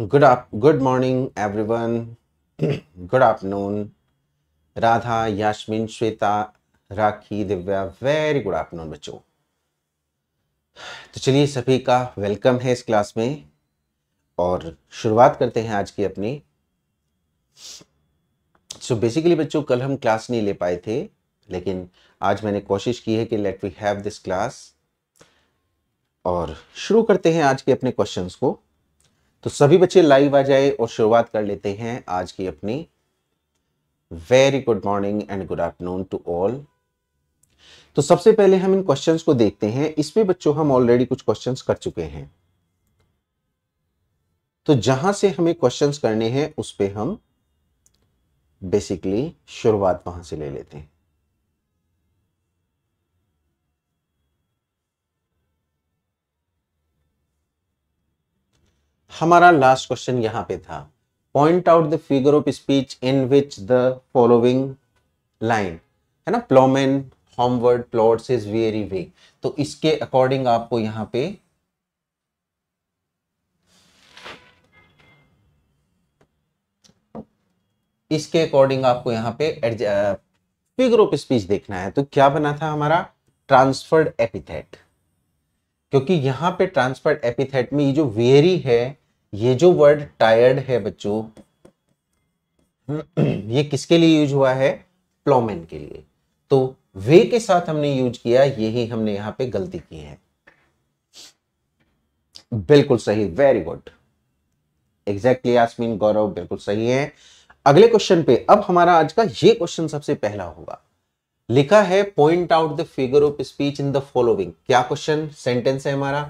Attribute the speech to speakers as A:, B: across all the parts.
A: Good good morning everyone good afternoon Radha Yasmin Shweta Rakhi Divya very good afternoon बच्चों तो चलिए सभी का वेलकम है इस क्लास में और शुरुआत करते हैं आज की अपनी सो बेसिकली बच्चों कल हम क्लास नहीं ले पाए थे लेकिन आज मैंने कोशिश की है कि let we have this class और शुरू करते हैं आज के अपने क्वेश्चंस को तो सभी बच्चे लाइव आ जाए और शुरुआत कर लेते हैं आज की अपनी very good morning and good afternoon to all तो सबसे पहले हम इन क्वेश्चंस को देखते हैं इसमें बच्चों हम ऑलरेडी कुछ क्वेश्चंस कर चुके हैं तो जहां से हमें क्वेश्चंस करने हैं उस पर हम बेसिकली शुरुआत वहां से ले लेते हैं हमारा लास्ट क्वेश्चन यहाँ पे था point out the figure of speech in which the following line है ना ploughman homeward plods is weary way तो इसके अकॉर्डिंग आपको यहाँ पे इसके अकॉर्डिंग आपको यहाँ पे फिगर ऑफ स्पीच देखना है तो क्या बना था हमारा ट्रांसफर्ड एपिथेट क्योंकि यहाँ पे ट्रांसफर्ड एपिथेट में ये जो वेरी है ये जो वर्ड टायर्ड है बच्चों ये किसके लिए यूज हुआ है प्लोमेन के लिए तो वे के साथ हमने यूज किया यही हमने यहां पे गलती की है बिल्कुल सही very good exactly Aasmin Gaurav बिल्कुल सही है अगले क्वेश्चन पे अब हमारा आज का ये क्वेश्चन सबसे पहला होगा लिखा है point out the figure of speech in the following क्या क्वेश्चन सेंटेंस है हमारा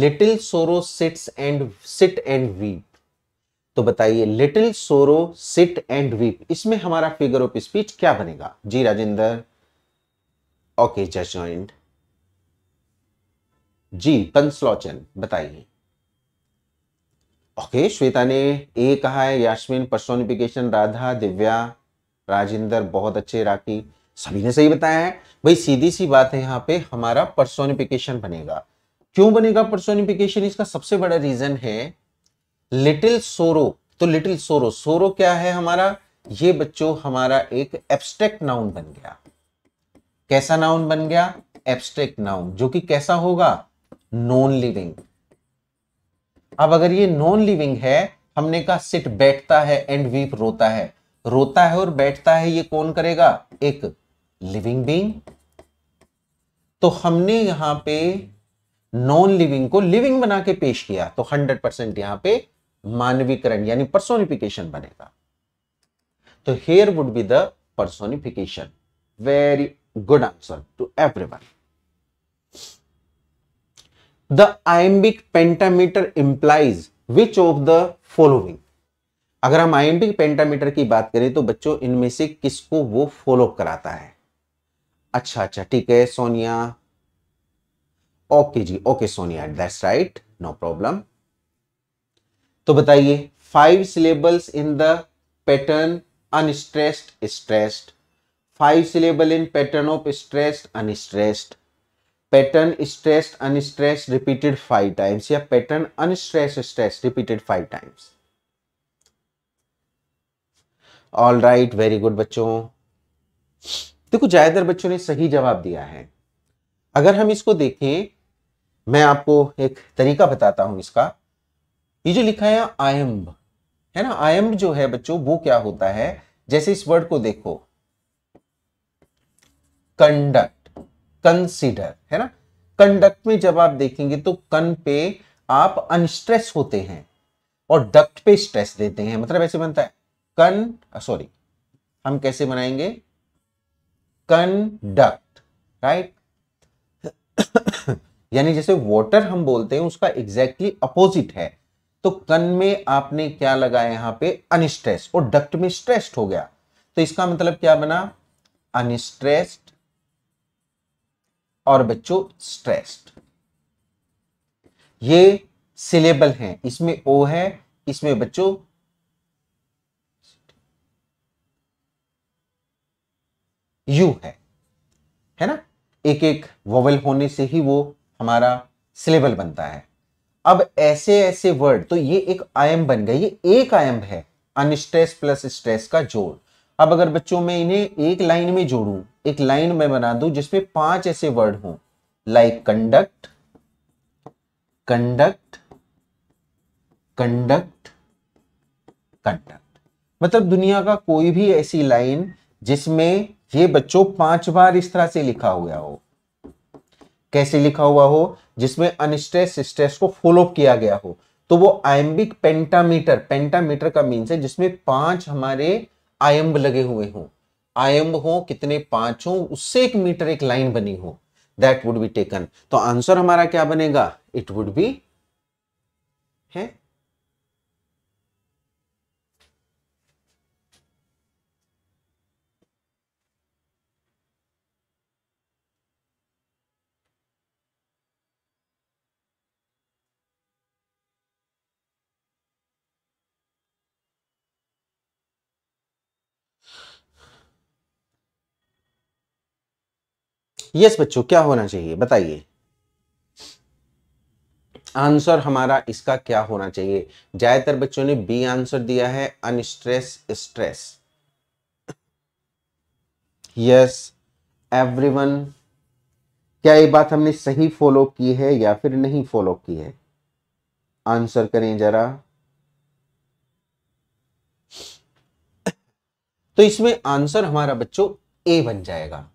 A: little sorrow sits and sit and weep तो बताइए लिटिल सोरो सिट एंड वीप इसमें हमारा फिगर ऑफ स्पीच क्या बनेगा जी राजेंद्र ओके जस्ट ज्वाइंट जी बंसलोचन बताइए ओके श्वेता ने ए कहा है यास्मिन पर्सोनिफिकेशन राधा दिव्या राजेंद्र बहुत अच्छे राखी सभी ने सही बताया है भाई सीधी सी बात है यहाँ पे हमारा पर्सोनिफिकेशन बनेगा क्यों बनेगा पर्सोनिफिकेशन इसका सबसे बड़ा रीजन है लिटिल सोरो तो लिटिल सोरो सोरो क्या है हमारा ये बच्चों हमारा एक एब्स्ट्रैक्ट नाउन बन गया कैसा नाउन बन गया एब्स्ट्रैक्ट नाउन जो कि कैसा होगा नॉन लिविंग अब अगर ये नॉन लिविंग है हमने कहा सिट बैठता है एंड वीप रोता है रोता है और बैठता है ये कौन करेगा एक लिविंग बींग तो हमने यहां पे नॉन लिविंग को लिविंग बना के पेश किया तो 100 परसेंट यहां पर मानवीकरण यानी पर्सोनिफिकेशन बनेगा तो here would be the personification very good answer to one the iambic pentameter implies which of the following अगर हम आयम्बिक पेंटामीटर की बात करें तो बच्चों इनमें से किसको वो फॉलो कराता है अच्छा अच्छा ठीक है सोनिया ओके जी okay Sonia that's right no problem तो बताइए five syllables in the pattern unstressed stressed five syllable in pattern of stressed unstressed pattern stressed unstressed repeated five times या pattern unstressed stress repeated five times all right very good बच्चों देखो ज्यादातर बच्चों ने सही जवाब दिया है अगर हम इसको देखें मैं आपको एक तरीका बताता हूं इसका ये जो लिखा है आयम्ब है ना आयम्ब जो है बच्चों वो क्या होता है जैसे इस वर्ड को देखो कंडक्ट कंसिडर है ना कंडक्ट में जब आप देखेंगे तो कन पे आप अनस्ट्रेस होते हैं और डक्ट पे स्ट्रेस देते हैं मतलब ऐसे बनता है कन सॉरी हम कैसे बनाएंगे कंडक्ट राइट यानी जैसे वाटर हम बोलते हैं उसका एग्जैक्टली exactly अपोजिट है तो कन में आपने क्या लगाया यहां पे अनस्ट्रेस और डक्ट में स्ट्रेस्ड हो गया तो इसका मतलब क्या बना अनस्ट्रेस्ड और बच्चों स्ट्रेस्ड ये सिलेबल है इसमें ओ है इसमें बच्चों यू है है ना एक एक वोवल होने से ही वो हमारा सिलेबल बनता है अब ऐसे ऐसे वर्ड तो ये एक आयम बन गई ये एक आयम है अनस्ट्रेस प्लस स्ट्रेस का जोड़ अब अगर बच्चों में इन्हें एक लाइन में जोड़ू एक लाइन में बना दू जिसमें पांच ऐसे वर्ड हों like conduct conduct conduct conduct मतलब दुनिया का कोई भी ऐसी लाइन जिसमें ये बच्चों पांच बार इस तरह से लिखा हुआ हो कैसे लिखा हुआ हो जिसमें अनस्ट्रेस स्ट्रेस को फॉलो किया गया हो तो वो आयम्बिक पेंटामीटर पेंटामीटर का मीन्स है जिसमें पांच हमारे आयम्ब लगे हुए हों आयम्ब हो कितने पांच हो उससे एक मीटर एक लाइन बनी हो दैट वुड बी टेकन तो आंसर हमारा क्या बनेगा इट वुड बी यस बच्चों क्या होना चाहिए बताइए आंसर हमारा इसका क्या होना चाहिए ज्यादातर बच्चों ने बी आंसर दिया है अनस्ट्रेस स्ट्रेस यस एवरीवन क्या ये बात हमने सही फॉलो की है या फिर नहीं फॉलो की है आंसर करें जरा तो इसमें आंसर हमारा बच्चों ए बन जाएगा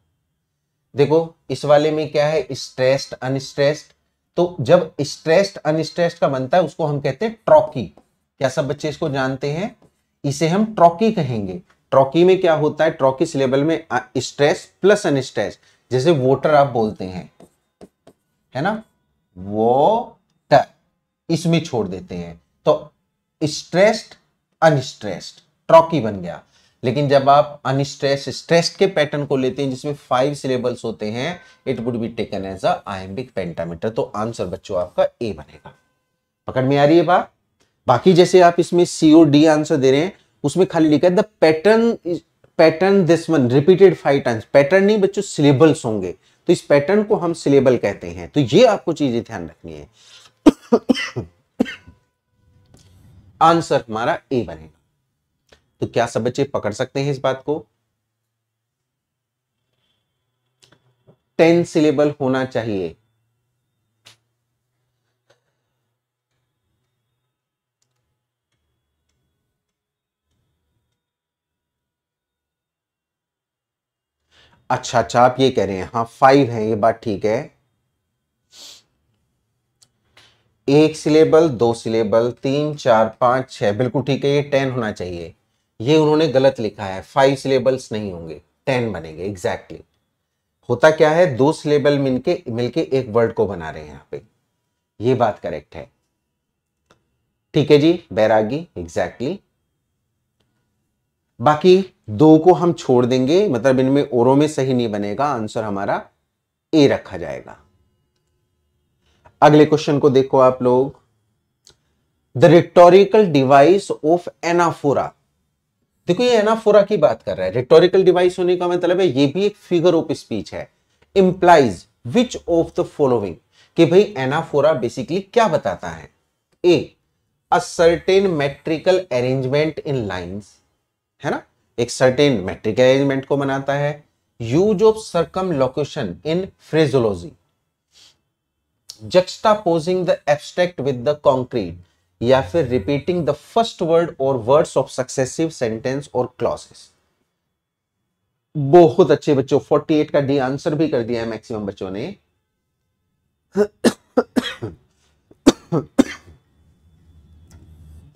A: देखो इस वाले में क्या है स्ट्रेस्ड अनस्ट्रेस्ड तो जब स्ट्रेस्ड अनस्ट्रेस्ड का बनता है उसको हम कहते हैं ट्रॉकी क्या सब बच्चे इसको जानते हैं इसे हम ट्रॉकी कहेंगे ट्रॉकी में क्या होता है ट्रॉकी सिलेबल में स्ट्रेस प्लस अनस्ट्रेस जैसे वोटर आप बोलते हैं है ना वो इसमें छोड़ देते हैं तो स्ट्रेस्ड अनस्ट्रेस्ड ट्रॉकी बन गया लेकिन जब आप अनस्ट्रेस स्ट्रेस के पैटर्न को लेते हैं जिसमें फाइव सिलेबल्स होते हैं it would be taken as iambic pentameter तो आंसर बच्चों आपका ए बनेगा पकड़ में आ रही है बात बाकी जैसे आप इसमें सी और डी आंसर दे रहे हैं उसमें खाली लिखा है the pattern pattern this one repeated five times pattern नहीं बच्चों सिलेबल्स होंगे तो इस पैटर्न को हम सिलेबल कहते हैं तो ये आपको चीजें ध्यान रखनी है आंसर हमारा ए बनेगा तो क्या सब बच्चे पकड़ सकते हैं इस बात को टेन सिलेबल होना चाहिए अच्छा अच्छा आप ये कह रहे हैं हाँ फाइव है ये बात ठीक है एक सिलेबल दो सिलेबल तीन चार पांच छह बिल्कुल ठीक है ये टेन होना चाहिए ये उन्होंने गलत लिखा है फाइव सिलेबल्स नहीं होंगे टेन बनेंगे एग्जैक्टली exactly. होता क्या है दो सिलेबल मिलके मिलके एक वर्ड को बना रहे हैं यहां पे ये बात करेक्ट है ठीक है जी बैरागी एग्जैक्टली exactly. बाकी दो को हम छोड़ देंगे मतलब इनमें ओरो में सही नहीं बनेगा आंसर हमारा ए रखा जाएगा अगले क्वेश्चन को देखो आप लोग the rhetorical device of anaphora देखो ये एनाफोरा की बात कर रहा है रिटोरिकल डिवाइस होने का मतलब है ये भी एक फिगर ऑफ स्पीच है implies which of the following कि भाई एनाफोरा बेसिकली क्या बताता है a a certain metrical arrangement in lines है ना एक सर्टेन मेट्रिकल अरेंजमेंट को बनाता है use of circumlocution in phraseology juxtaposing the abstract with the concrete या फिर रिपीटिंग द फर्स्ट वर्ड और वर्ड्स ऑफ सक्सेसिव सेंटेंस और क्लॉसेस बहुत अच्छे बच्चों 48 का डी आंसर भी कर दिया है मैक्सिमम बच्चों ने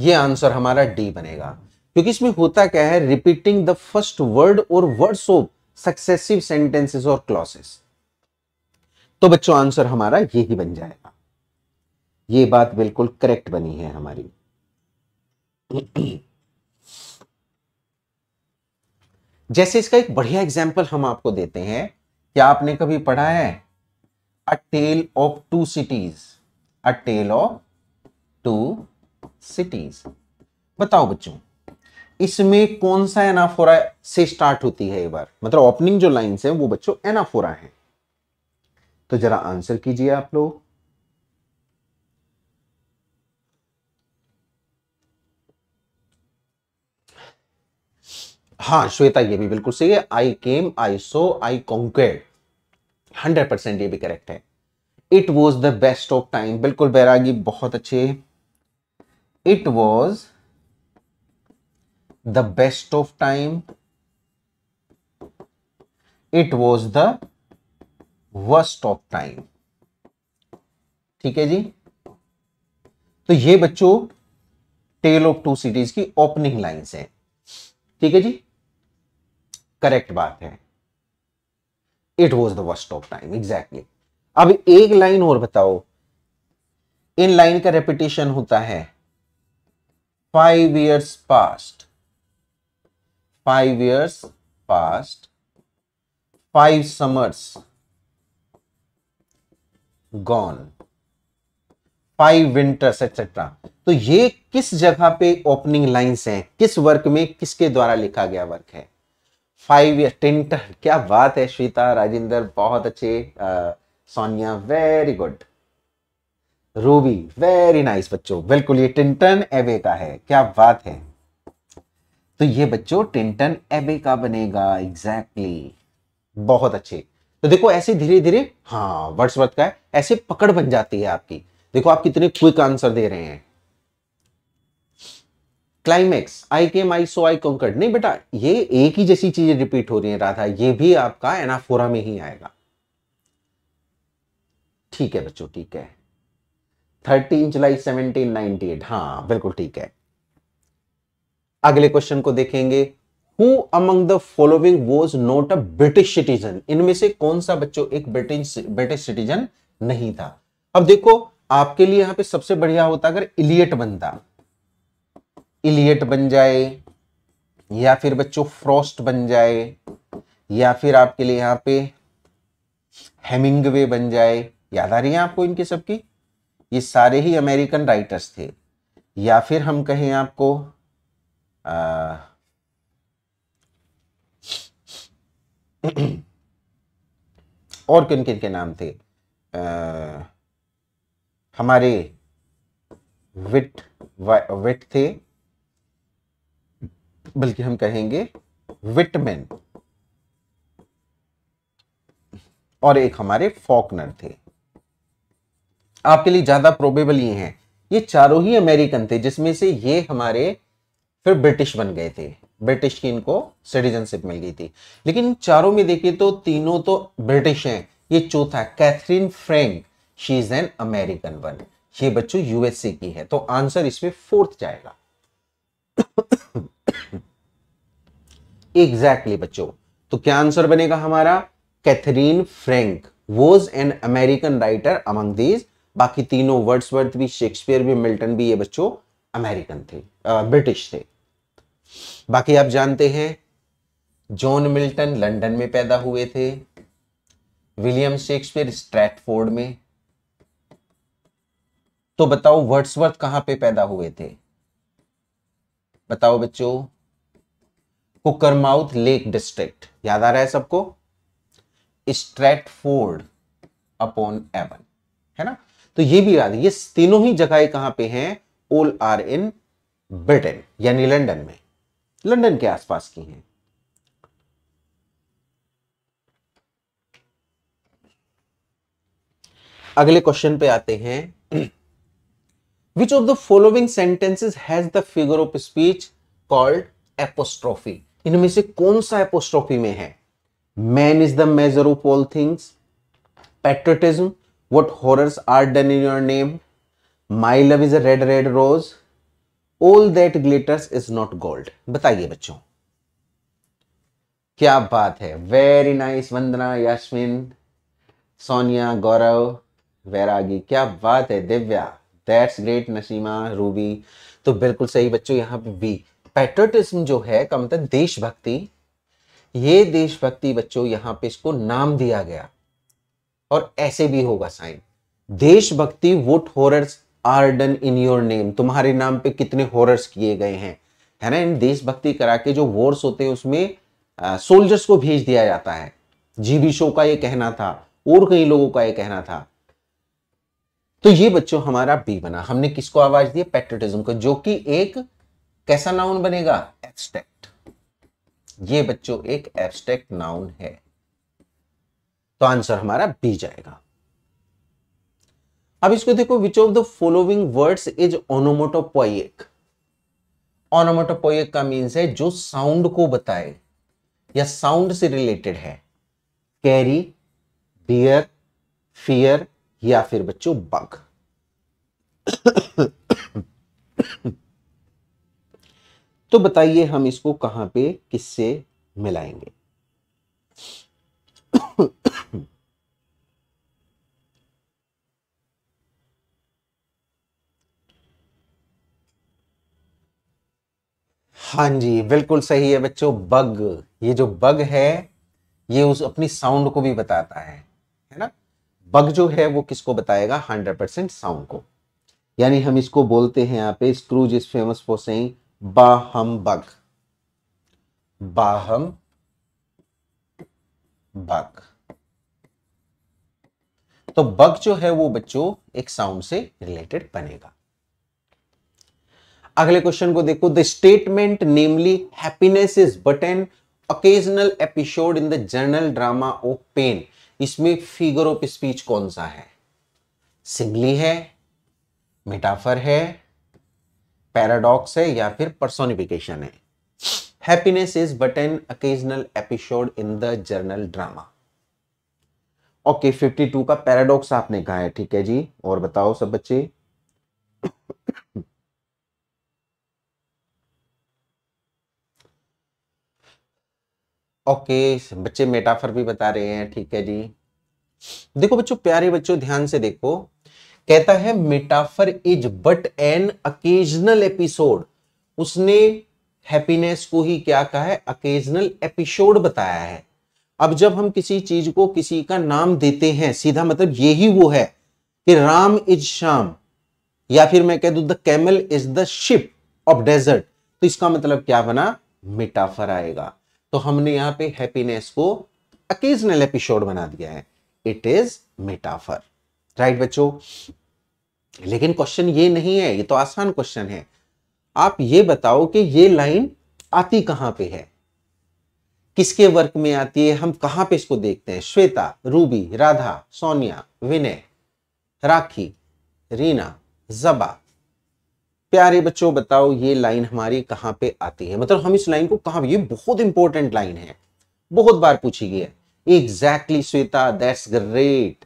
A: ये आंसर हमारा डी बनेगा क्योंकि इसमें होता क्या है रिपीटिंग द फर्स्ट वर्ड और वर्ड्स ऑफ सक्सेसिव सेंटेंसेस और क्लॉसेस तो बच्चों आंसर हमारा यही बन जाएगा ये बात बिल्कुल करेक्ट बनी है हमारी जैसे इसका एक बढ़िया एग्जाम्पल हम आपको देते हैं क्या आपने कभी पढ़ा है a tale of two cities a tale of two cities बताओ बच्चों इसमें कौन सा एनाफोरा से स्टार्ट होती है ये बार मतलब ओपनिंग जो लाइंस है वो बच्चों एनाफोरा है तो जरा आंसर कीजिए आप लोग हाँ श्वेता ये भी बिल्कुल सही है आई केम आई सो आई कॉन्क्वेड हंड्रेड परसेंट ये भी करेक्ट है it was the best of time बिल्कुल बैरागी बहुत अच्छे it was the best of time it was the worst of time ठीक है जी तो ये बच्चों टेल ऑफ टू सिटीज की ओपनिंग लाइन हैं ठीक है जी करेक्ट बात है it was the worst of time exactly अब एक लाइन और बताओ इन लाइन का रेपिटेशन होता है five years past five years past five summers gone five winters et cetera तो ये किस जगह पे ओपनिंग लाइंस हैं किस वर्क में किसके द्वारा लिखा गया वर्क है फाइव ईयर टिंटर क्या बात है श्वेता राजेंद्र बहुत अच्छे Sonia very good Ruby very nice बच्चों बिल्कुल ये टिंटन एवे का है क्या बात है तो ये बच्चों टिंटन एबे का बनेगा एग्जैक्टली exactly. बहुत अच्छे तो देखो ऐसे धीरे धीरे हाँ वर्ड्स वर्थ का है ऐसे पकड़ बन जाती है आपकी देखो आप कितने क्विक आंसर दे रहे हैं क्लाइमेक्स आई केम आई सो आई कंकर्ड नहीं बेटा ये एक ही जैसी चीजें रिपीट हो रही है राधा ये भी आपका एनाफोरा में ही आएगा ठीक है बच्चों ठीक है thirteen July seventeen ninety eight हाँ बिल्कुल ठीक है अगले क्वेश्चन को देखेंगे who among the following was not a British citizen इनमें से कौन सा बच्चों एक ब्रिटिश ब्रिटिश सिटीजन नहीं था अब देखो आपके लिए यहां पे सबसे बढ़िया होता अगर इलियट बनता इलियट बन जाए या फिर बच्चों फ्रॉस्ट बन जाए या फिर आपके लिए यहाँ पे हेमिंगवे बन जाए याद आ रही है आपको इनकी सबकी ये सारे ही अमेरिकन राइटर्स थे या फिर हम कहें आपको आ, और किन किन के नाम थे आ, हमारे विट विट थे बल्कि हम कहेंगे विटमेन और एक हमारे फॉकनर थे आपके लिए ज्यादा प्रोबेबल ये हैं ये चारों ही अमेरिकन थे जिसमें से ये हमारे फिर ब्रिटिश बन गए थे ब्रिटिश की इनको सिटीजनशिप मिल गई थी लेकिन चारों में देखिए तो तीनों तो ब्रिटिश हैं ये चौथा Catherine Frank she is an American one ये बच्चों यूएसए की है तो आंसर इसमें फोर्थ जाएगा एग्जैक्टली exactly, बच्चों तो क्या आंसर बनेगा हमारा Catherine Frank was an American writer among these बाकी तीनों वर्ड्सवर्थ भी शेक्सपियर भी मिल्टन भी ये बच्चों अमेरिकन थे ब्रिटिश थे बाकी आप जानते हैं जॉन मिल्टन लंदन में पैदा हुए थे विलियम शेक्सपियर स्ट्रैटफोर्ड में तो बताओ वर्ड्सवर्थ कहां पे पैदा हुए थे बताओ बच्चों कुकरमाउथ लेक डिस्ट्रिक्ट याद आ रहा है सबको स्ट्रेटफोर्ड अपॉन एवन है ना तो ये भी याद ये तीनों ही जगह कहां पे हैं ऑल आर इन ब्रिटेन यानी लंदन में लंदन के आसपास की हैं अगले क्वेश्चन पे आते हैं which of the following sentences has the figure of speech called apostrophe इनमें से कौन सा एपोस्ट्रॉफी में है man is the measure of all things patriotism what horrors are done in your name my love is a red red rose all that glitters is not gold बताइए बच्चों क्या बात है वेरी नाइस वंदना यास्मिन सोनिया गौरव वैरागी क्या बात है दिव्या दैट्स ग्रेट नसीमा रूबी तो बिल्कुल सही बच्चों यहाँ पे बी पेट्रोटिज्म जो है कम तक देशभक्ति ये देशभक्ति बच्चों यहाँ पे इसको नाम दिया गया और ऐसे भी होगा साइन देशभक्ति what horrors are done in your name तुम्हारे नाम पे कितने हॉरर्स किए गए हैं है ना इन देशभक्ति करा के जो वॉर्स होते हैं उसमें सोल्जर्स को भेज दिया जाता है जीबी शो का ये कहना था और कई लोगों का ये कहना था तो ये बच्चों हमारा बी बना हमने किसको आवाज दी पेट्रोटिज्म को जो कि एक कैसा नाउन बनेगा एब्स्ट्रैक्ट ये बच्चों एक एब्स्ट्रैक्ट नाउन है तो आंसर हमारा बी जाएगा अब इसको देखो which of the following words is onomatopoeic onomatopoeic का मीन्स है जो साउंड को बताए या साउंड से रिलेटेड है कैरी डियर फियर या फिर बच्चों बग तो बताइए हम इसको कहां पे किससे मिलाएंगे हाँ जी बिल्कुल सही है बच्चों बग ये जो बग है ये उस अपनी साउंड को भी बताता है बग जो है वो किसको बताएगा हंड्रेड परसेंट साउंड को यानी हम इसको बोलते हैं यहां पे Scrooge is famous for saying bah humbug bah humbug तो बग जो है वो बच्चों एक साउंड से रिलेटेड बनेगा अगले क्वेश्चन को देखो the statement namely happiness is but an occasional episode in the general drama of pain इसमें फिगर ऑफ स्पीच कौन सा है सिमली है मेटाफर है पैराडॉक्स है या फिर पर्सोनिफिकेशन है happiness is but an occasional episode in the general drama okay 52 का पैराडॉक्स आपने कहा है ठीक है जी और बताओ सब बच्चे ओके बच्चे मेटाफर भी बता रहे हैं ठीक है जी देखो बच्चों प्यारे बच्चों ध्यान से देखो कहता है metaphor is but an occasional episode उसने हैप्पीनेस को ही क्या कहा है अकेजनल एपिसोड बताया है अब जब हम किसी चीज को किसी का नाम देते हैं सीधा मतलब यही वो है कि राम इज शाम या फिर मैं कह दू the camel is the ship of desert तो इसका मतलब क्या बना मेटाफर आएगा तो हमने यहां पे हैप्पीनेस को अकेजनल एपिसोड बना दिया है इट इज मेटाफर राइट बच्चों लेकिन क्वेश्चन ये नहीं है ये तो आसान क्वेश्चन है आप ये बताओ कि ये लाइन आती कहां पे है किसके वर्क में आती है हम कहां पे इसको देखते हैं श्वेता रूबी राधा सोनिया विनय राखी रीना जबा प्यारे बच्चों बताओ ये लाइन हमारी कहां पे आती है मतलब हम इस लाइन को कहा ये बहुत इंपॉर्टेंट लाइन है बहुत बार पूछी गई है exactly Shweta that's great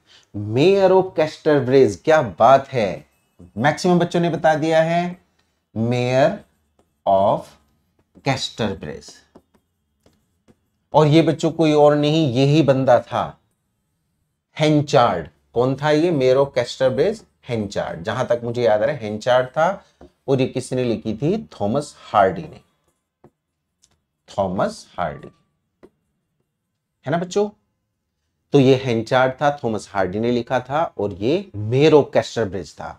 A: mayor of Casterbridge क्या बात है मैक्सिमम बच्चों ने बता दिया है मेयर ऑफ कैस्टर ब्रिज और ये बच्चों कोई और नहीं यही बंदा था हेंचार्ड कौन था ये mayor of Casterbridge Henchard जहां तक मुझे याद आ रहा है हेंचार्ड था और ये किसने लिखी थी थॉमस हार्डी ने थॉमस हार्डी है ना बच्चों तो ये हेंचार्ड था थॉमस हार्डी ने लिखा था और ये मेरो कैस्टर ब्रिज था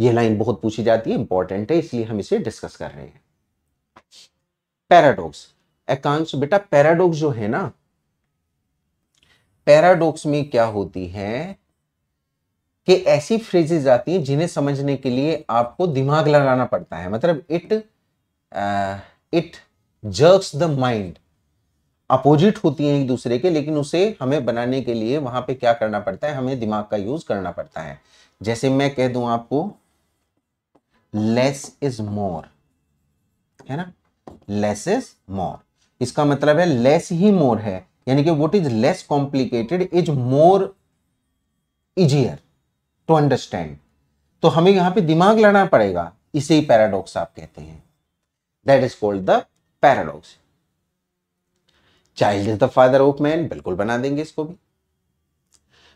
A: ये लाइन बहुत पूछी जाती है इंपॉर्टेंट है इसलिए हम इसे डिस्कस कर रहे हैं पैराडॉक्स एकांश बेटा पैराडॉक्स जो है ना पैराडॉक्स में क्या होती है कि ऐसी फ्रेजेज आती हैं जिन्हें समझने के लिए आपको दिमाग लगाना पड़ता है मतलब it it jerks the mind opposite होती हैं एक दूसरे के लेकिन उसे हमें बनाने के लिए वहां पे क्या करना पड़ता है हमें दिमाग का यूज करना पड़ता है जैसे मैं कह दूं आपको लेस इज मोर है ना लेस इज मोर इसका मतलब है लेस ही मोर है यानी कि what is less complicated is more easier to understand तो हमें यहां पे दिमाग लड़ना पड़ेगा इसे ही पैराडॉक्स आप कहते हैं that is called the paradox child is the father of man बिल्कुल बना देंगे इसको भी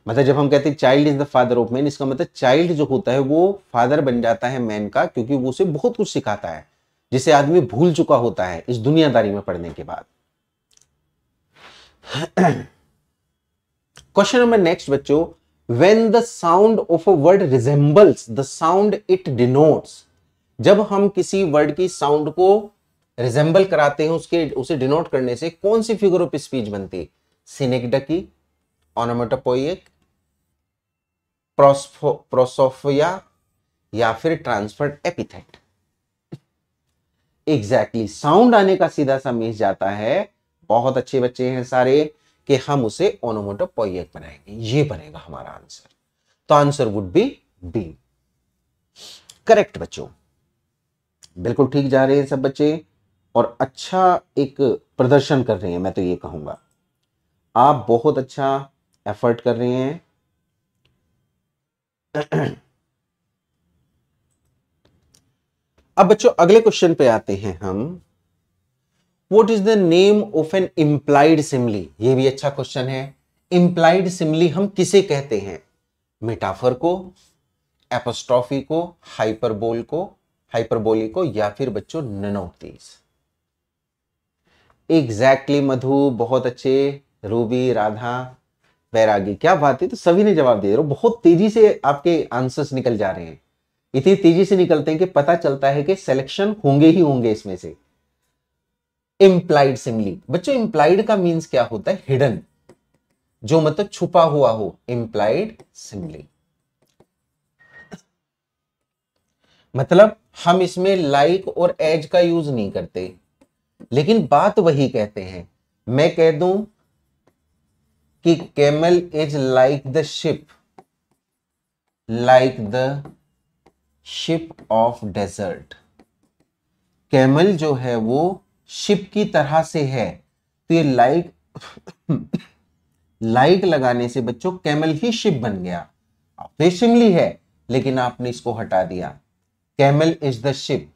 A: मतलब जब हम कहते हैं child is the father of man इसका मतलब चाइल्ड जो होता है वो फादर बन जाता है मैन का क्योंकि वो उसे बहुत कुछ सिखाता है जिसे आदमी भूल चुका होता है इस दुनियादारी में पढ़ने के बाद क्वेश्चन नंबर नेक्स्ट बच्चों when the sound of a word resembles the sound it denotes जब हम किसी वर्ड की साउंड को रिजेंबल कराते हैं उसके उसे डिनोट करने से कौन सी फिगर ऑफ स्पीच बनती है सिनेकडकी ऑनोमेटोपोइक प्रोसोफिया या फिर ट्रांसफर्ड एपिथेट एग्जैक्टली साउंड आने का सीधा सा मिस जाता है बहुत अच्छे बच्चे हैं सारे कि हम उसे ओनोमोटोपोइक बनाएंगे ये बनेगा हमारा आंसर तो answer would be B correct बच्चों बिल्कुल ठीक जा रहे हैं सब बच्चे और अच्छा एक प्रदर्शन कर रहे हैं मैं तो ये कहूंगा आप बहुत अच्छा एफर्ट कर रहे हैं अब बच्चों अगले क्वेश्चन पे आते हैं हम what is the name of an implied simile ये भी अच्छा क्वेश्चन है इम्प्लाइड सिमली हम किसे कहते हैं मेटाफर को एपोस्ट्रॉफी को हाइपरबोल को हाइपरबोली को या फिर बच्चों none exactly exactly, exactly Madhu बहुत अच्छे रूबी राधा बैरागी क्या बात है तो सभी ने जवाब दे रहे हो बहुत तेजी से आपके आंसर्स निकल जा रहे हैं इतनी तेजी से निकलते हैं कि पता चलता है कि सिलेक्शन होंगे ही होंगे इसमें से इंप्लाइड सिमली बच्चों इंप्लाइड का मीन्स क्या होता है हिडन जो मतलब छुपा हुआ हो इम्प्लाइड सिमली मतलब हम इसमें लाइक like और एज का यूज नहीं करते लेकिन बात वही कहते हैं मैं कह दूं कि camel is like the ship like the ship of desert camel जो है वो शिप की तरह से है तो ये लाइक लाइक लगाने से बच्चों कैमल ही शिप बन गया अब तो है लेकिन आपने इसको हटा दिया camel is the ship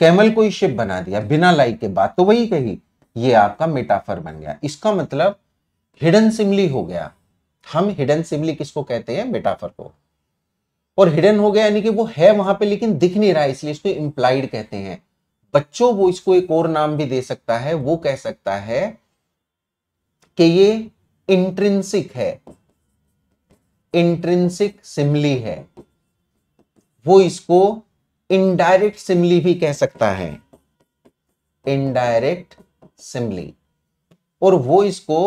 A: camel को ही शिप बना दिया बिना लाइक के बात तो वही कही ये आपका मेटाफर बन गया इसका मतलब हिडन सिमली हो गया हम हिडन सिमली किसको कहते हैं मेटाफर को और हिडन हो गया यानी कि वो है वहां पे लेकिन दिख नहीं रहा है इसलिए इसको इंप्लाइड कहते हैं बच्चों वो इसको एक और नाम भी दे सकता है वो कह सकता है कि ये इंट्रिंसिक है इंट्रिंसिक सिमली है वो इसको इनडायरेक्ट सिमली भी कह सकता है इनडायरेक्ट सिमली और वो इसको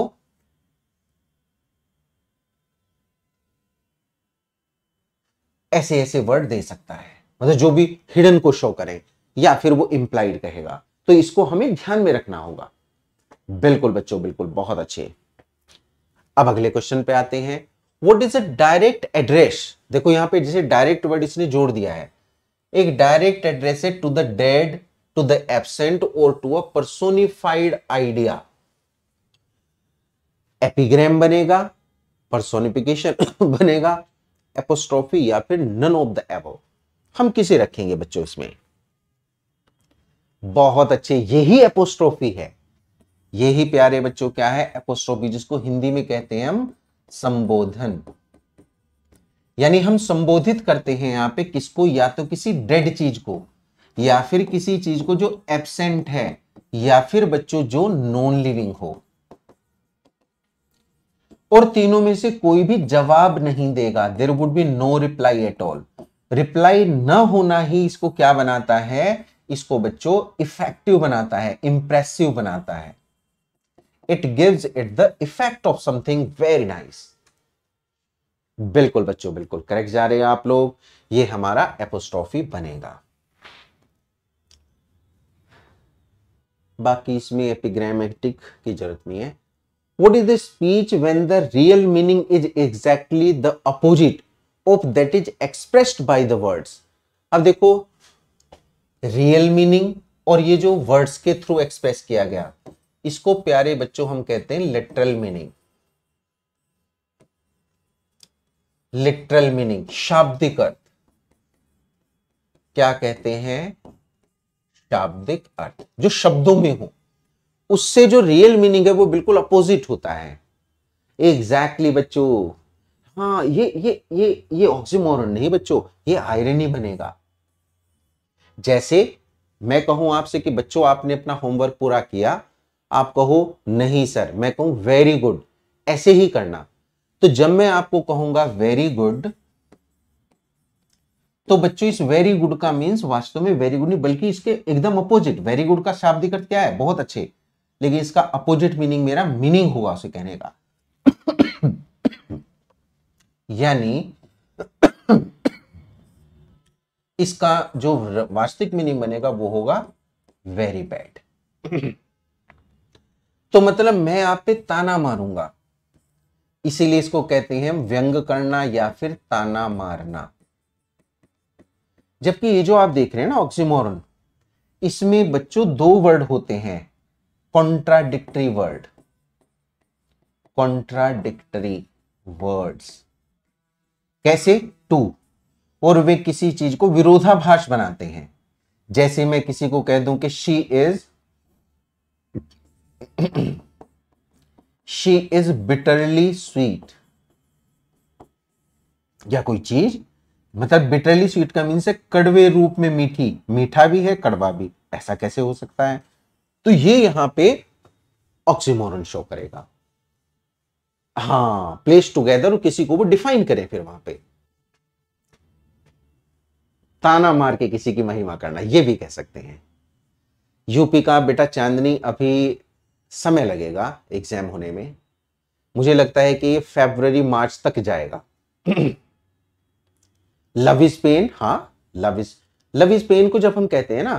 A: ऐसे ऐसे वर्ड दे सकता है मतलब जो भी हिडन को शो करे या फिर वो इंप्लाइड कहेगा तो इसको हमें ध्यान में रखना होगा बिल्कुल बच्चों बिल्कुल बहुत अच्छे अब अगले क्वेश्चन पे आते हैं what is a direct address देखो यहां पे जिसे डायरेक्ट वर्ड इसने जोड़ दिया है एक डायरेक्ट एड्रेस है to the dead to the absent और to a personified idea epigram बनेगा परसोनिफिकेशन बनेगा एपोस्ट्रॉफी या फिर नन ऑफ द एबो हम किसे रखेंगे बच्चों इसमें बहुत अच्छे यही एपोस्ट्रोफी है यही प्यारे बच्चों क्या है एपोस्ट्रोफी जिसको हिंदी में कहते हैं हम संबोधन यानी हम संबोधित करते हैं यहां पे किसको या तो किसी डेड चीज को या फिर किसी चीज को जो एबसेंट है या फिर बच्चों जो नॉन लिविंग हो और तीनों में से कोई भी जवाब नहीं देगा there would be no reply at all reply न होना ही इसको क्या बनाता है इसको बच्चों इफेक्टिव बनाता है इंप्रेसिव बनाता है it gives it the effect of something very nice बिल्कुल बच्चों बिल्कुल करेक्ट जा रहे हैं आप लोग ये हमारा एपोस्ट्रॉफी बनेगा बाकी इसमें एपिग्रामेटिक की जरूरत नहीं है what is the speech when the real meaning is exactly the opposite of that is expressed by the words अब देखो रियल मीनिंग और ये जो वर्ड्स के थ्रू एक्सप्रेस किया गया इसको प्यारे बच्चों हम कहते हैं लिटरल मीनिंग लिटरल मीनिंग शाब्दिक अर्थ क्या कहते हैं शाब्दिक अर्थ जो शब्दों में हो उससे जो रियल मीनिंग है वो बिल्कुल अपोजिट होता है एग्जैक्टली exactly बच्चों हाँ ये ये ये ये ऑक्सीमोरन नहीं बच्चों ये आयरनी बनेगा जैसे मैं कहूं आपसे कि बच्चों आपने अपना होमवर्क पूरा किया आप कहो नहीं सर मैं कहूं वेरी गुड ऐसे ही करना तो जब मैं आपको कहूंगा वेरी गुड तो बच्चों इस वेरी गुड का मीन्स वास्तव में वेरी गुड नहीं बल्कि इसके एकदम अपोजिट वेरी गुड का शाब्दिक अर्थ क्या है बहुत अच्छे लेकिन इसका अपोजिट मीनिंग मेरा मीनिंग हुआ उसे कहने का यानी इसका जो वास्तविक मीनिंग बनेगा वो होगा वेरी बैड तो मतलब मैं आप पे ताना मारूंगा इसीलिए इसको कहते हैं व्यंग करना या फिर ताना मारना जबकि ये जो आप देख रहे हैं ना ऑक्सीमोरन इसमें बच्चों दो वर्ड होते हैं कॉन्ट्राडिक्टरी वर्ड कॉन्ट्राडिक्टरी वर्ड्स कैसे टू और वे किसी चीज को विरोधाभास बनाते हैं जैसे मैं किसी को कह दूं कि she is she is bitterly sweet या कोई चीज मतलब बिटरली स्वीट का मीन से कड़वे रूप में मीठी मीठा भी है कड़वा भी ऐसा कैसे हो सकता है तो ये यहां पे ऑक्सीमोरन शो करेगा हाँ प्लेस टुगेदर और किसी को वो डिफाइन करे फिर वहां पे ताना मार के किसी की महिमा करना ये भी कह सकते हैं यूपी का बेटा चांदनी अभी समय लगेगा एग्जाम होने में मुझे लगता है कि फेबररी मार्च तक जाएगा लव इज पेन हाँ love is love is pain को जब हम कहते हैं ना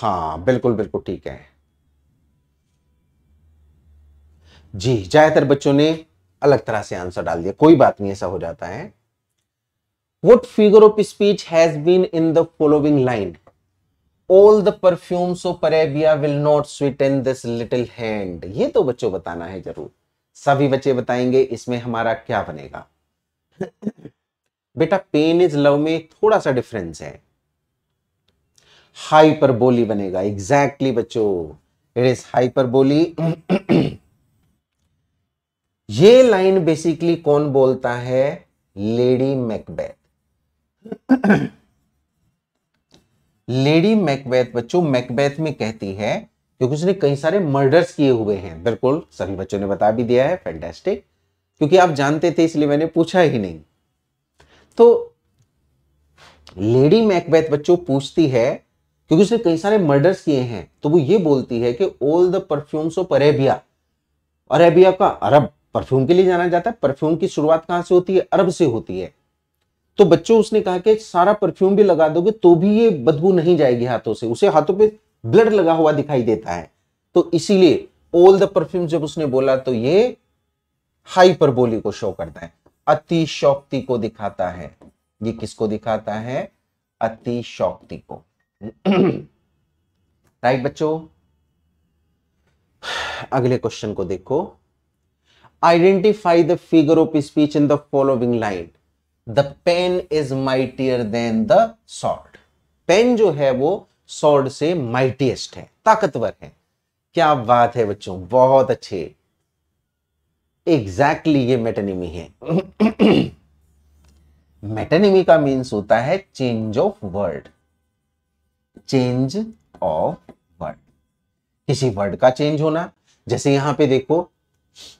A: हाँ बिल्कुल बिल्कुल ठीक है जी ज्यादातर बच्चों ने अलग तरह से आंसर डाल दिया कोई बात नहीं ऐसा हो जाता है what figure of speech has been in the following line all the perfumes of Arabia will not sweet in this little hand ये तो बच्चों बताना है जरूर सभी बच्चे बताएंगे इसमें हमारा क्या बनेगा बेटा पेन इज लव में थोड़ा सा डिफरेंस है हाइपरबोली बनेगा एग्जैक्टली exactly बच्चों इट इज हाइपरबोली ये लाइन बेसिकली कौन बोलता है लेडी मैकबैथ लेडी मैकबैथ बच्चों मैकबैथ में कहती है क्योंकि उसने कई सारे मर्डर्स किए हुए हैं बिल्कुल सभी बच्चों ने बता भी दिया है फैंटेस्टिक क्योंकि आप जानते थे इसलिए मैंने पूछा ही नहीं तो लेडी मैकबैथ बच्चों पूछती है क्योंकि उसने कई सारे मर्डर्स किए हैं तो वो ये बोलती है कि all the perfumes of Arabia Arabia का अरब परफ्यूम के लिए जाना जाता है परफ्यूम की शुरुआत कहां से होती है अरब से होती है तो बच्चों उसने कहा कि सारा परफ्यूम भी लगा दोगे तो भी ये बदबू नहीं जाएगी हाथों से उसे हाथों पे ब्लड लगा हुआ दिखाई देता है तो इसीलिए ऑल द परफ्यूम जब उसने बोला तो ये हाइपर को शो करता है अतिशोक्ति को दिखाता है ये किसको दिखाता है अतिशोक्ति को राइट बच्चों अगले क्वेश्चन को देखो Identify the figure of speech in the following line. The pen is mightier than the sword. Pen जो है वो सॉर्ड से माइटिएस्ट है ताकतवर है क्या बात है बच्चों बहुत अच्छे एग्जैक्टली exactly ये मेटनिमी है मेटनिमी का मीन्स होता है change of word change of word किसी वर्ड का चेंज होना जैसे यहां पे देखो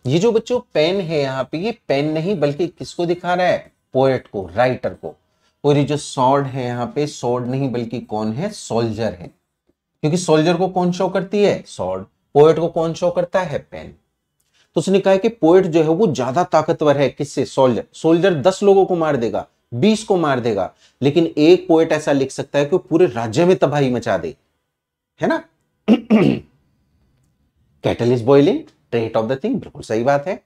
A: ये जो बच्चों पेन है यहाँ पे ये पेन नहीं बल्कि किसको दिखा रहा है पोएट को राइटर को और ये जो सॉर्ड है यहाँ पे सॉर्ड नहीं बल्कि कौन है सोल्जर है क्योंकि सोल्जर को कौन शो करती है सॉर्ड पोएट को कौन शो करता है पेन तो उसने कहा कि पोएट जो है वो ज्यादा ताकतवर है किससे सोल्जर सोल्जर दस लोगों को मार देगा बीस को मार देगा लेकिन एक पोएट ऐसा लिख सकता है कि पूरे राज्य में तबाही मचा दे है ना kettle is boiling trait of the thing बिल्कुल सही बात है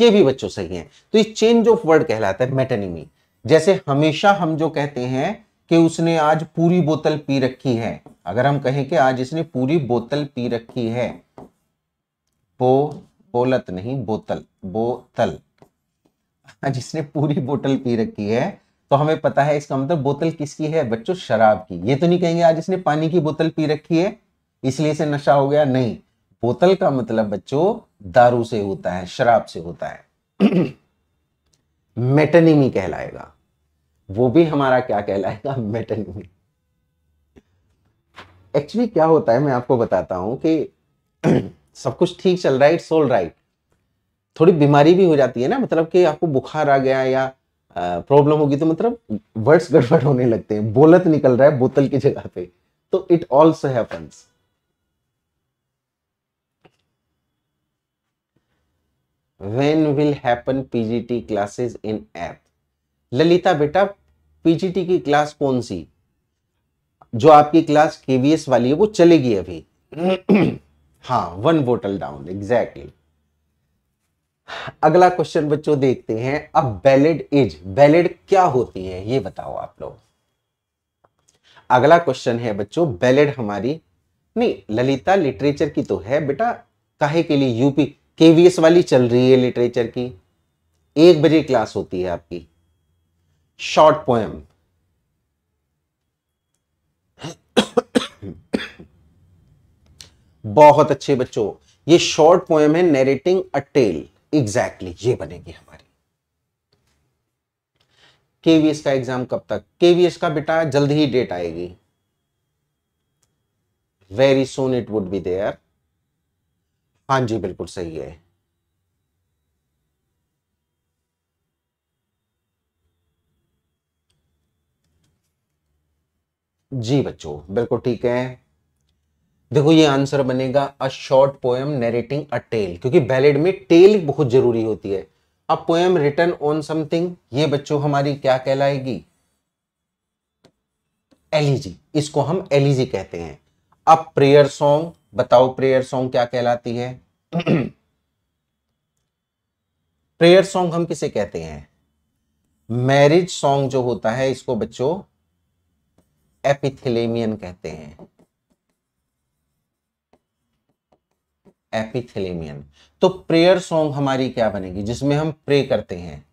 A: ये भी बच्चों सही है तो ये चेंज ऑफ वर्ड कहलाता है मेटनिमी जैसे हमेशा हम जो कहते हैं कि उसने आज पूरी बोतल पी रखी है अगर हम कहें कि आज इसने पूरी बोतल पी रखी है बो बोलत नहीं बोतल बोतल आज इसने पूरी बोतल पी रखी है तो हमें पता है इसका मतलब बोतल किसकी है बच्चों शराब की ये तो नहीं कहेंगे आज इसने पानी की बोतल पी रखी है इसलिए इसे नशा हो गया नहीं बोतल का मतलब बच्चों दारू से होता है शराब से होता है मेटनिमी कहलाएगा वो भी हमारा क्या कहलाएगा मेटनिमी एक्चुअली क्या होता है मैं आपको बताता हूं कि सब कुछ ठीक चल रहा है इट्स ऑल राइट थोड़ी बीमारी भी हो जाती है ना मतलब कि आपको बुखार आ गया या प्रॉब्लम होगी तो मतलब वर्ड्स गड़बड़ होने लगते हैं बोलत निकल रहा है बोतल की जगह पे तो it also happens when will happen PGT classes in app Lalita बेटा पीजीटी की क्लास कौन सी जो आपकी क्लास केवीएस वाली है वो चलेगी अभी हाँ वन बोटल डाउन एग्जैक्टली अगला क्वेश्चन बच्चों देखते हैं अब वैलिड इज बैलेड क्या होती है ये बताओ आप लोग अगला क्वेश्चन है बच्चों वैलिड हमारी नहीं ललिता लिटरेचर की तो है बेटा काहे के लिए यूपी केवीएस वाली चल रही है लिटरेचर की एक बजे क्लास होती है आपकी शॉर्ट पोएम बहुत अच्छे बच्चों ये शॉर्ट पोएम है नेरेटिंग अ टेल एग्जैक्टली ये बनेगी हमारी केवीएस का एग्जाम कब तक केवीएस का बेटा जल्द ही डेट आएगी very soon it would be there हाँ जी बिल्कुल सही है जी बच्चों बिल्कुल ठीक है देखो ये आंसर बनेगा a short poem narrating a tale क्योंकि बैलेड में टेल बहुत जरूरी होती है अब पोएम रिटर्न ऑन समथिंग ये बच्चों हमारी क्या कहलाएगी एलिजी इसको हम एलिजी कहते हैं अब प्रेयर सॉन्ग बताओ प्रेयर सॉन्ग क्या कहलाती है प्रेयर सॉन्ग हम किसे कहते हैं मैरिज सॉन्ग जो होता है इसको बच्चों एपिथेलेमियन कहते हैं एपिथेलेमियन तो प्रेयर सॉन्ग हमारी क्या बनेगी जिसमें हम प्रे करते हैं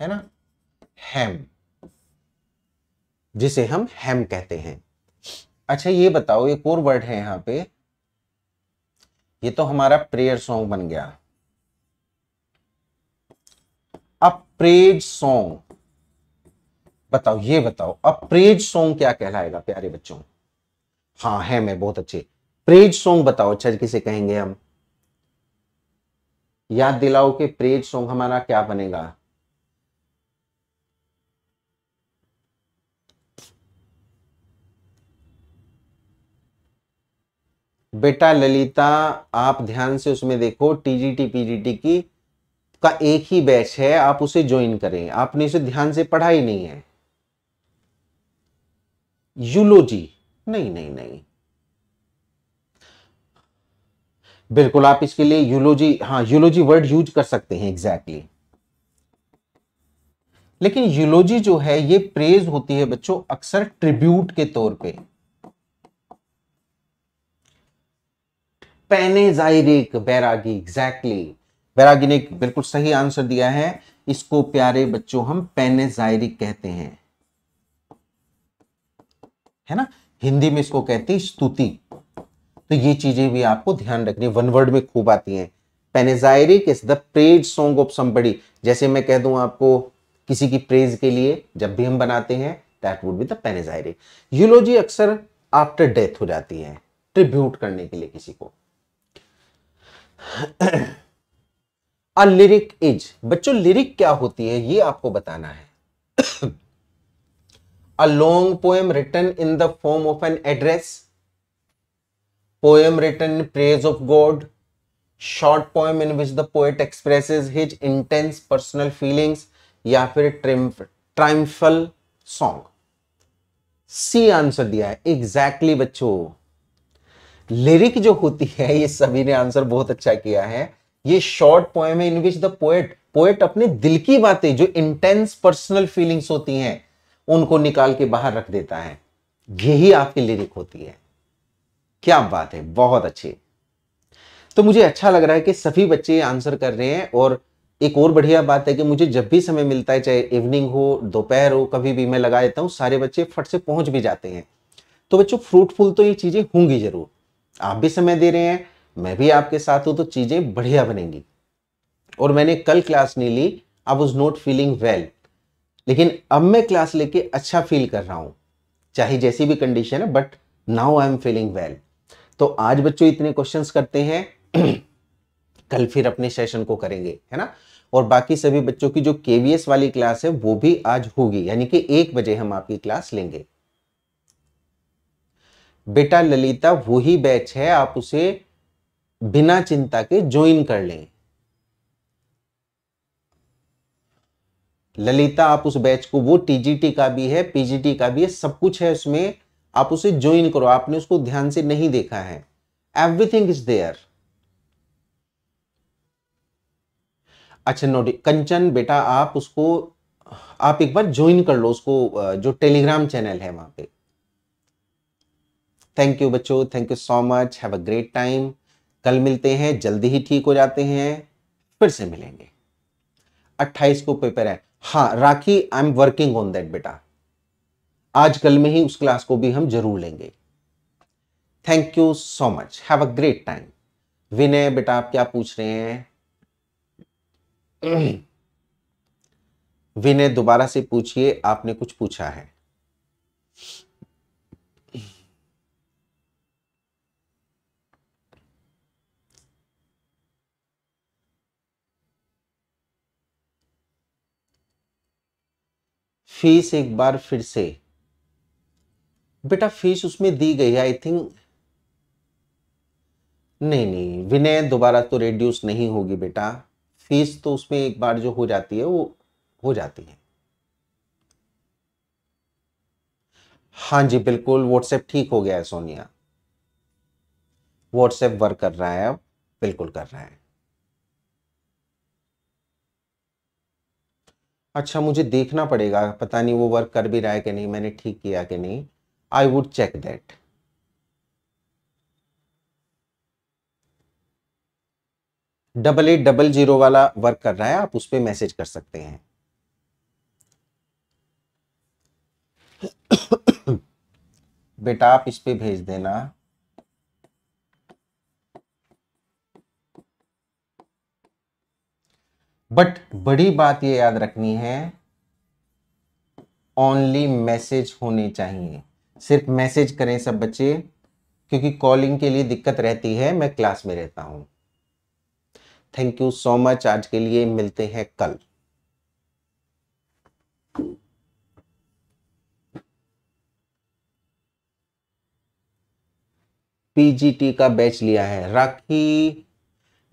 A: है ना हैम जिसे हम हैम कहते हैं अच्छा ये बताओ एक और वर्ड है यहां पे ये तो हमारा प्रेयर सॉन्ग बन गया अप्रेज सॉन्ग बताओ ये बताओ अप्रेज सॉन्ग क्या कहलाएगा प्यारे बच्चों हाँ है मैं बहुत अच्छे प्रेज सॉन्ग बताओ अच्छा किसे कहेंगे हम याद दिलाओ कि प्रेज सॉन्ग हमारा क्या बनेगा बेटा ललिता आप ध्यान से उसमें देखो टीजीटी पीजीटी की का एक ही बैच है आप उसे ज्वाइन करें आपने उसे ध्यान से पढ़ा ही नहीं है यूलोजी नहीं नहीं नहीं बिल्कुल आप इसके लिए यूलोजी हाँ यूलोजी वर्ड यूज कर सकते हैं एग्जैक्टली exactly. लेकिन यूलोजी जो है ये प्रेज होती है बच्चों अक्सर ट्रिब्यूट के तौर पे पेनेजाइरिक बैरागी एग्जैक्टली exactly. बैरागी ने बिल्कुल सही आंसर दिया है इसको प्यारे बच्चों हम पेनेजाइरिक कहते हैं है ना हिंदी में इसको कहते हैं स्तुति तो ये चीजें भी आपको ध्यान रखनी वन वर्ड में खूब आती हैं panegyric is the praise song of somebody जैसे मैं कह दूं आपको किसी की प्रेज के लिए जब भी हम बनाते हैं that would be the panegyric eulogy अक्सर आफ्टर डेथ हो जाती है ट्रिब्यूट करने के लिए किसी को अ लिरिक इज बच्चों लिरिक क्या होती है ये आपको बताना है a long poem written in the form of an address poem written praise of God short poem in which the poet express his intense personal feelings या फिर triumph triumphal song C answer दिया है exactly exactly बच्चों lyric जो होती है ये सभी ने आंसर बहुत अच्छा किया है ये शॉर्ट पोएम है in which the poet poet अपने दिल की बातें जो इंटेंस पर्सनल फीलिंग्स होती हैं उनको निकाल के बाहर रख देता है यही आपकी लिरिक होती है क्या बात है बहुत अच्छी तो मुझे अच्छा लग रहा है कि सभी बच्चे आंसर कर रहे हैं और एक और बढ़िया बात है कि मुझे जब भी समय मिलता है चाहे इवनिंग हो दोपहर हो कभी भी मैं लगा देता हूँ सारे बच्चे फट से पहुंच भी जाते हैं तो बच्चों फ्रूटफुल तो ये चीज़ें होंगी जरूर आप भी समय दे रहे हैं मैं भी आपके साथ हूं तो चीज़ें बढ़िया बनेंगी और मैंने कल क्लास नहीं ली I was not feeling well लेकिन अब मैं क्लास लेके अच्छा फील कर रहा हूं चाहे जैसी भी कंडीशन है but now I am feeling well तो आज बच्चों इतने क्वेश्चंस करते हैं कल फिर अपने सेशन को करेंगे है ना और बाकी सभी बच्चों की जो केवीएस वाली क्लास है वो भी आज होगी यानी कि एक बजे हम आपकी क्लास लेंगे बेटा ललिता वही बैच है आप उसे बिना चिंता के ज्वाइन कर लें ललिता आप उस बैच को वो टीजीटी का भी है पीजीटी का भी है सब कुछ है उसमें आप उसे ज्वाइन करो आपने उसको ध्यान से नहीं देखा है एवरीथिंग इज देयर अच्छा नोट कंचन बेटा आप उसको आप एक बार ज्वाइन कर लो उसको जो टेलीग्राम चैनल है वहां पे थैंक यू बच्चों thank you so much have a great time कल मिलते हैं जल्दी ही ठीक हो जाते हैं फिर से मिलेंगे 28 को पेपर है हाँ Rakhi I am working on that बेटा आज कल में ही उस क्लास को भी हम जरूर लेंगे thank you so much have a great time Vinay बेटा आप क्या पूछ रहे हैं विनय दोबारा से पूछिए आपने कुछ पूछा है फीस एक बार फिर से बेटा फीस उसमें दी गई है आई थिंक नहीं नहीं विनय दोबारा तो रिड्यूस नहीं होगी बेटा फीस तो उसमें एक बार जो हो जाती है वो हो जाती है हाँ जी बिल्कुल व्हाट्सएप ठीक हो गया है सोनिया व्हाट्सएप वर्क कर रहा है अब बिल्कुल कर रहा है अच्छा मुझे देखना पड़ेगा पता नहीं वो वर्क कर भी रहा है कि नहीं मैंने ठीक किया कि नहीं I would check that double eight double zero वाला वर्क कर रहा है आप उस पर मैसेज कर सकते हैं बेटा आप इस पर भेज देना बट बड़ी बात ये याद रखनी है ओनली मैसेज होने चाहिए सिर्फ मैसेज करें सब बच्चे क्योंकि कॉलिंग के लिए दिक्कत रहती है मैं क्लास में रहता हूं थैंक यू सो मच आज के लिए मिलते हैं कल पीजीटी का बैच लिया है राखी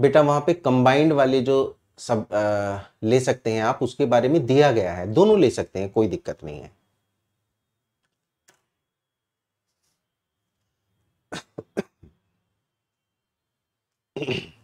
A: बेटा वहां पे कंबाइंड वाले जो सब आ, ले सकते हैं आप उसके बारे में दिया गया है दोनों ले सकते हैं कोई दिक्कत नहीं है Mm-hmm.